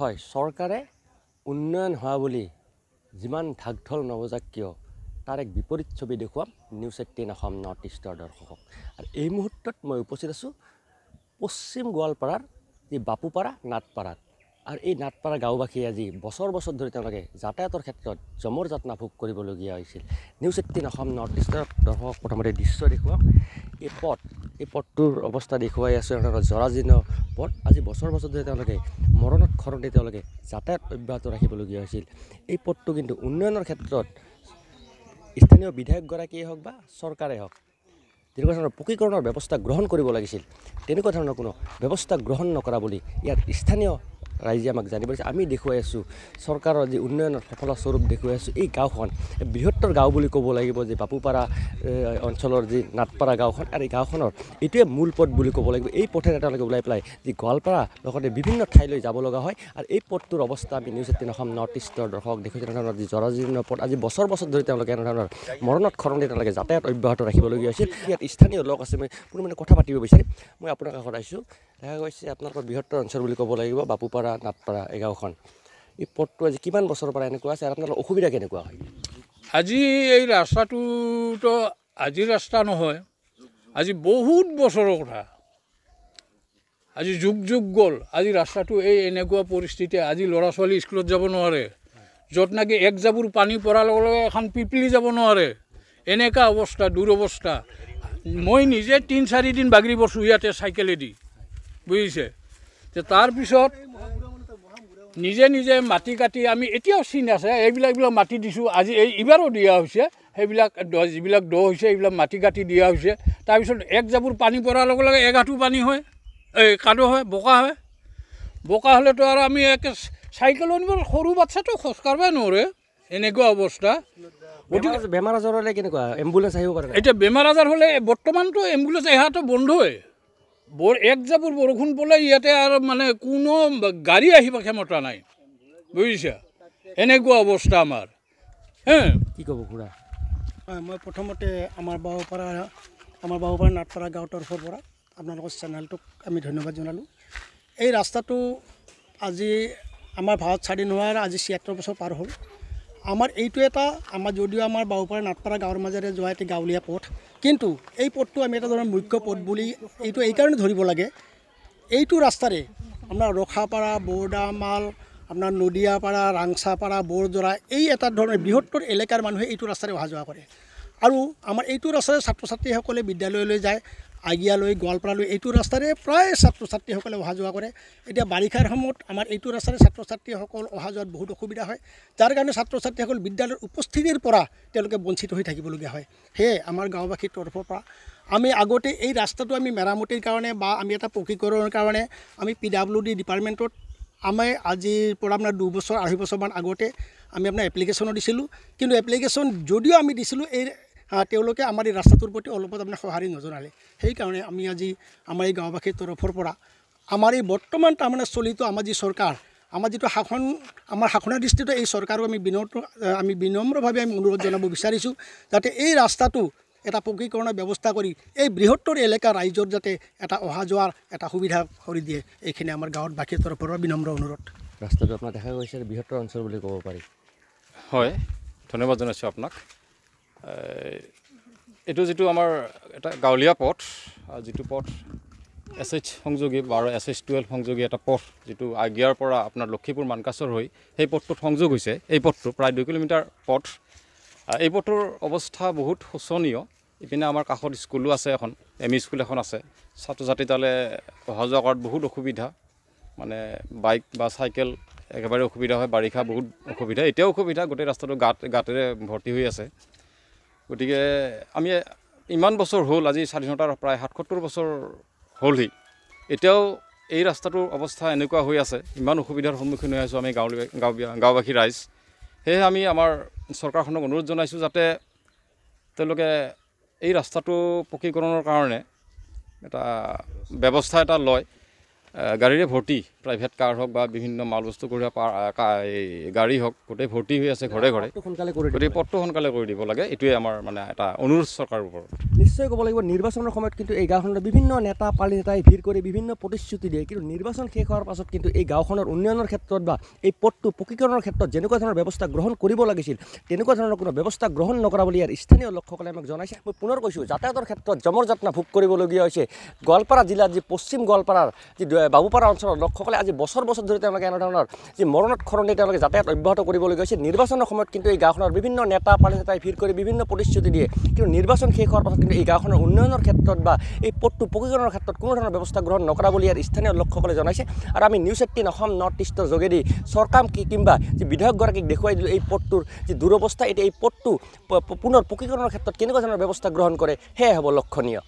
হয় চৰকাৰে উন্নয়ন হোৱা বুলি যিমান ঢাক ঢল নবজাক কিয় তাৰ এক বিপৰীত ছবি দেখুৱাম নিউজ এইটিন অসম নৰ্থ ইষ্টৰ দৰ্শকক আৰু এই মুহূৰ্তত মই উপস্থিত আছোঁ পশ্চিম গোৱালপাৰাৰ যি বাপুপাৰা নাটপাৰাত আৰু এই নাটপাৰা গাঁওবাসী আজি বছৰ বছৰ ধৰি তেওঁলোকে যাতায়াতৰ ক্ষেত্ৰত যমৰ যাতনা ভোগ কৰিবলগীয়া হৈছিল নিউজ এইটিন অসম নৰ্থ ইষ্টৰ দৰ্শকক প্ৰথমতে দৃশ্য দেখুৱাওক এই পথ এই পথটোৰ অৱস্থা দেখুৱাই আছোঁ এনেধৰণৰ জৰাজীৰ্ণ পথ আজি বছৰ বছৰ ধৰি তেওঁলোকে মৰণত খৰণতে তেওঁলোকে যাতায়াত অব্যাহত ৰাখিবলগীয়া হৈছিল এই পথটো কিন্তু উন্নয়নৰ ক্ষেত্ৰত স্থানীয় বিধায়কগৰাকীয়ে হওক বা চৰকাৰেই হওক তেনেকুৱা ধৰণৰ পকীকৰণৰ ব্যৱস্থা গ্ৰহণ কৰিব লাগিছিল তেনেকুৱা ধৰণৰ কোনো ব্যৱস্থা গ্ৰহণ নকৰা বুলি ইয়াত স্থানীয় ৰাইজে আমাক জানিব দিছে আমি দেখুৱাই আছোঁ চৰকাৰৰ যি উন্নয়নৰ সফলস্বৰূপ দেখুৱাই আছোঁ এই গাঁওখন বৃহত্তৰ গাঁও বুলি ক'ব লাগিব যে বাপুপাৰা অঞ্চলৰ যি নাটপাৰা গাঁওখন আৰু এই গাঁওখনৰ এইটোৱে মূল পথ বুলি ক'ব লাগিব এই পথেৰে তেওঁলোকে ওলাই পেলাই যি গোৱালপাৰা লগতে বিভিন্ন ঠাইলৈ যাব লগা হয় আৰু এই পথটোৰ অৱস্থা আমি নিউজ এইটিন অসম নৰ্থ ইষ্টৰ দৰ্শক দেখোঁ তেনেধৰণৰ যি জৰাজীৰ্ণ পথ আজি বছৰ বছৰ ধৰি তেওঁলোকে এনেধৰণৰ মৰণত খৰণ দি তেওঁলোকে যাতায়াত অব্যাহত ৰাখিবলগীয়া হৈছিল ইয়াত স্থানীয় লোক আছে মই কোনো মানে কথা পাতিব বিচাৰিম মই আপোনাক আগত আহিছোঁ দেখা গৈছে আপোনালোকৰ বৃহত্তৰ অঞ্চল বুলি ক'ব লাগিব বাপুপাৰা নাটপাৰা এই গাঁওখন এই পথটো আজি কিমান বছৰৰ পৰা এনেকুৱা আছে আৰু আপোনালোকৰ অসুবিধা কেনেকুৱা হয় আজি এই ৰাস্তাটোতো আজি ৰাস্তা নহয় আজি বহুত বছৰৰ কথা আজি যুগ যুগ গ'ল আজি ৰাস্তাটো এই এনেকুৱা পৰিস্থিতি আজি ল'ৰা ছোৱালী স্কুলত যাব নোৱাৰে য'ত নেকি এক জাবুৰ পানী পৰাৰ লগে লগে এখন পিপিলি যাব নোৱাৰে এনেকুৱা অৱস্থা দুৰৱস্থা মই নিজে তিনি চাৰিদিন বাগৰি বছোঁ ইয়াতে চাইকেলেদি বুজিছে যে তাৰপিছত নিজে নিজে মাটি কাটি আমি এতিয়াও চিন আছে এইবিলাক এইবিলাক মাটি দিছোঁ আজি এই এইবাৰো দিয়া হৈছে সেইবিলাক যিবিলাক দ হৈছে এইবিলাক মাটি কাটি দিয়া হৈছে তাৰপিছত এক জাবুৰ পানী পৰাৰ লগে লগে এগাঁঠো পানী হয় এই কাদ হয় বোকা হয় বোকা হ'লেতো আৰু আমি একে চাইকেল আনিব সৰু বাচ্ছাটো খোজকাঢ়িবই নোৱাৰে এনেকুৱা অৱস্থা গতিকে বেমাৰ আজাৰ হ'লে কেনেকুৱা এম্বুলেঞ্চ আহিব পাৰে এতিয়া বেমাৰ আজাৰ হ'লে বৰ্তমানতো এম্বুলেঞ্চ এহাতো বন্ধই বৰ এক জাপৰ বৰষুণ পৰলে ইয়াতে আৰু মানে কোনো গাড়ী আহি আহিব মতা নাই বুজিছা এনেকুৱা অৱস্থা আমাৰ হা কি ক'ব খুৰা হয় মই প্ৰথমতে আমাৰ বাহুপাৰা আমাৰ বাহুপাৰা নাটপাৰা গাঁৱৰ তৰফৰ পৰা আপোনালোকৰ চেনেলটোক আমি ধন্যবাদ জনালোঁ এই ৰাস্তাটো আজি আমাৰ ভাৰত স্বাধীন হোৱাৰ আজি ছিয়াত্তৰ বছৰ পাৰ হ'ল আমাৰ এইটো এটা আমাৰ যদিও আমাৰ বাহুপাৰা নাটপাৰা গাঁৱৰ মাজেৰে যোৱা এটি গাঁৱলীয়া পথ কিন্তু এই পথটো আমি এটা ধৰণৰ মুখ্য পথ বুলি এইটো এইকাৰণে ধৰিব লাগে এইটো ৰাস্তাৰে আপোনাৰ ৰখাপাৰা বৰদামাল আপোনাৰ নদীয়াপাৰা ৰাংচাপাৰা বৰজোৰা এই এটা ধৰণৰ বৃহত্তৰ এলেকাৰ মানুহে এইটো ৰাস্তাৰে অহা যোৱা কৰে আৰু আমাৰ এইটো ৰাস্তাৰে ছাত্ৰ ছাত্ৰীসকলে বিদ্যালয়লৈ যায় আগিয়ালৈ গোৱালপাৰালৈ এইটো ৰাস্তাৰে প্ৰায় ছাত্ৰ ছাত্ৰীসকলে অহা যোৱা কৰে এতিয়া বাৰিষাৰ সময়ত আমাৰ এইটো ৰাস্তাৰে ছাত্ৰ ছাত্ৰীসকল অহা যোৱাত বহুত অসুবিধা হয় যাৰ কাৰণে ছাত্ৰ ছাত্ৰীসকল বিদ্যালয়ৰ উপস্থিতিৰ পৰা তেওঁলোকে বঞ্চিত হৈ থাকিবলগীয়া হয় সেয়ে আমাৰ গাঁওবাসীৰ তৰফৰ পৰা আমি আগতে এই ৰাস্তাটো আমি মেৰামতিৰ কাৰণে বা আমি এটা পকীকৰণৰ কাৰণে আমি পি ডাব্লিউ ডি ডিপাৰ্টমেণ্টত আমি আজিৰ পৰা আপোনাৰ দুবছৰ আঢ়ৈ বছৰমান আগতে আমি আপোনাৰ এপ্লিকেশ্যনো দিছিলোঁ কিন্তু এপ্লিকেশ্যন যদিও আমি দিছিলোঁ এই তেওঁলোকে আমাৰ এই ৰাস্তাটোৰ প্ৰতি অলপো তাৰমানে সঁহাৰি নজনালে সেইকাৰণে আমি আজি আমাৰ এই গাঁওবাসীৰ তৰফৰ পৰা আমাৰ এই বৰ্তমান তাৰমানে চলিত আমাৰ যি চৰকাৰ আমাৰ যিটো শাসন আমাৰ শাসনৰ দৃষ্টিতে এই চৰকাৰক আমি বিনম্ৰ আমি বিনম্ৰভাৱে আমি অনুৰোধ জনাব বিচাৰিছোঁ যাতে এই ৰাস্তাটো এটা পকীকৰণৰ ব্যৱস্থা কৰি এই বৃহত্তৰ এলেকা ৰাইজৰ যাতে এটা অহা যোৱাৰ এটা সুবিধা কৰি দিয়ে এইখিনি আমাৰ গাঁৱত বাকী তৰফৰ পৰা বিনম্ৰ অনুৰোধ ৰাস্তাটো আপোনাৰ দেখা গৈছে বৃহত্তৰ অঞ্চল বুলি ক'ব পাৰি হয় ধন্যবাদ জনাইছোঁ আপোনাক এইটো যিটো আমাৰ এটা গাঁৱলীয়া পথ যিটো পথ এছ এইচ সংযোগী বাৰ এছ এইচ টুৱেলভ সংযোগী এটা পথ যিটো আগিয়াৰ পৰা আপোনাৰ লক্ষীপুৰ মানকাছৰ হৈ সেই পথটোত সংযোগ হৈছে এই পথটো প্ৰায় দুই কিলোমিটাৰ পথ এই পথটোৰ অৱস্থা বহুত শোচনীয় ইপিনে আমাৰ কাষত স্কুলো আছে এখন এম ই e স্কুল এখন আছে ছাত্ৰ ছাত্ৰী তালে অহা যোৱা কৰাত বহুত অসুবিধা মানে বাইক বা চাইকেল একেবাৰে অসুবিধা হয় বাৰিষা বহুত অসুবিধা এতিয়াও অসুবিধা গোটেই ৰাস্তাটো গাঁত গাতেৰে ভৰ্তি হৈ আছে গতিকে আমি ইমান বছৰ হ'ল আজি স্বাধীনতাৰ প্ৰায় সাতসত্তৰ বছৰ হ'লহি এতিয়াও এই ৰাস্তাটোৰ অৱস্থা এনেকুৱা হৈ আছে ইমান অসুবিধাৰ সন্মুখীন হৈ আছোঁ আমি গাঁৱলী গাঁও গাঁওবাসী ৰাইজ সেয়েহে আমি আমাৰ চৰকাৰখনক অনুৰোধ জনাইছোঁ যাতে তেওঁলোকে এই ৰাস্তাটো পকীকৰণৰ কাৰণে এটা ব্যৱস্থা এটা লয় গাড়ীৰে ভৰ্তি প্ৰাইভেট কাৰ হওক বা বিভিন্ন মাল বস্তু কঢ়িয়াব গাড়ী হওক গোটেই ভৰ্তি হৈ আছে ঘৰে ঘৰে সোনকালে কৰি গতিকে পথটো সোনকালে কৰি দিব লাগে এইটোৱে আমাৰ মানে এটা অনুৰোধ চৰকাৰৰ ওপৰত নিশ্চয় ক'ব লাগিব নিৰ্বাচনৰ সময়ত কিন্তু এই গাঁওখনত বিভিন্ন নেতা পালি নেতাই ভিৰ কৰি বিভিন্ন প্ৰতিশ্ৰুতি দিয়ে কিন্তু নিৰ্বাচন শেষ হোৱাৰ পাছত কিন্তু এই গাঁওখনৰ উন্নয়নৰ ক্ষেত্ৰত বা এই পথটো পকীকৰণৰ ক্ষেত্ৰত যেনেকুৱা ধৰণৰ ব্যৱস্থা গ্ৰহণ কৰিব লাগিছিল তেনেকুৱা ধৰণৰ কোনো ব্যৱস্থা গ্ৰহণ নকৰা বুলি ইয়াৰ স্থানীয় লোকসকলে আমাক জনাইছে মই পুনৰ কৈছোঁ যাতায়াতৰ ক্ষেত্ৰত জমৰ যাত্ৰা ভোগ কৰিবলগীয়া হৈছে গোৱালপাৰা জিলাৰ যি পশ্চিম গোৱালপাৰাৰ যি বাবুপাৰা অঞ্চলৰ লোকসকলে আজি বছৰ বছৰ ধৰি তেওঁলোকে এনেধৰণৰ যি মৰণত খৰণি তেওঁলোকে যাতায়াত অব্যাহত কৰিবলগীয়া হৈছে নিৰ্বাচনৰ সময়ত কিন্তু এই গাঁওখনৰ বিভিন্ন নেতা পালি নেতাই ভিৰ কৰি বিভিন্ন প্ৰতিশ্ৰুতি দিয়ে কিন্তু নিৰ্বাচন শেষ হোৱাৰ পাছত কিন্তু এই গাঁওখনৰ উন্নয়নৰ ক্ষেত্ৰত বা এই পথটো পকীকৰণৰ ক্ষেত্ৰত কোনো ধৰণৰ ব্যৱস্থা গ্ৰহণ নকৰা বুলি ইয়াত স্থানীয় লোকসকলে জনাইছে আৰু আমি নিউজ এইটিন অসম নৰ্থ ইষ্টৰ যোগেদি চৰকাৰ কি কিম্বা যি বিধায়কগৰাকীক দেখুৱাই দিলোঁ এই পথটোৰ যি দুৰৱস্থা এতিয়া এই পথটো পুনৰ পকীকৰণৰ ক্ষেত্ৰত কেনেকুৱা ধৰণৰ ব্যৱস্থা গ্ৰহণ কৰে সেয়াই হ'ব লক্ষণীয়